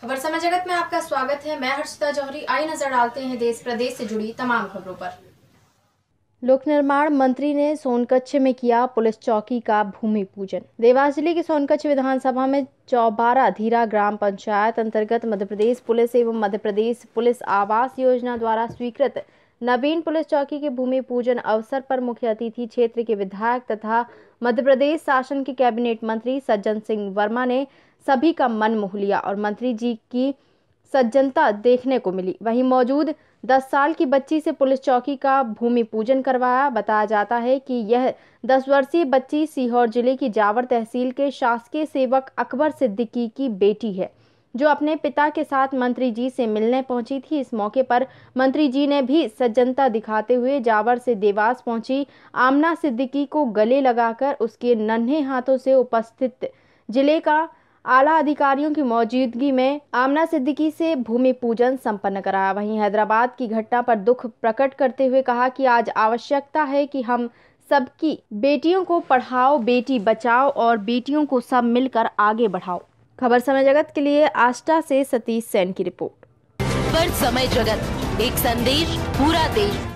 खबर समय जगत में आपका स्वागत है मैं हर्षिता जौहरी आई नजर डालते हैं देश प्रदेश से जुड़ी तमाम खबरों पर लोक निर्माण मंत्री ने सोनकच्छ में किया पुलिस चौकी का भूमि पूजन देवास जिले के सोनकच्छ विधानसभा में चौबारा धीरा ग्राम पंचायत अंतर्गत मध्य प्रदेश पुलिस एवं मध्य प्रदेश पुलिस आवास योजना द्वारा स्वीकृत नवीन पुलिस चौकी के भूमि पूजन अवसर पर मुख्य अतिथि क्षेत्र के विधायक तथा मध्य प्रदेश शासन के कैबिनेट मंत्री सज्जन सिंह वर्मा ने सभी का मन मोह लिया और मंत्री जी की सज्जनता देखने को मिली वहीं मौजूद 10 साल की बच्ची से पुलिस चौकी का भूमि पूजन करवाया बताया जाता है कि यह 10 वर्षीय बच्ची सीहोर जिले की जावर तहसील के शासकीय सेवक अकबर सिद्दीकी की बेटी है जो अपने पिता के साथ मंत्री जी से मिलने पहुंची थी इस मौके पर मंत्री जी ने भी सज्जनता दिखाते हुए जावर से देवास पहुंची आमना सिद्दीकी को गले लगाकर उसके नन्हे हाथों से उपस्थित जिले का आला अधिकारियों की मौजूदगी में आमना सिद्दीकी से भूमि पूजन संपन्न कराया वहीं हैदराबाद की घटना पर दुख प्रकट करते हुए कहा कि आज आवश्यकता है कि हम सबकी बेटियों को पढ़ाओ बेटी बचाओ और बेटियों को सब मिलकर आगे बढ़ाओ खबर समय जगत के लिए आस्टा से सतीश सैन की रिपोर्ट खबर समय जगत एक संदेश पूरा देश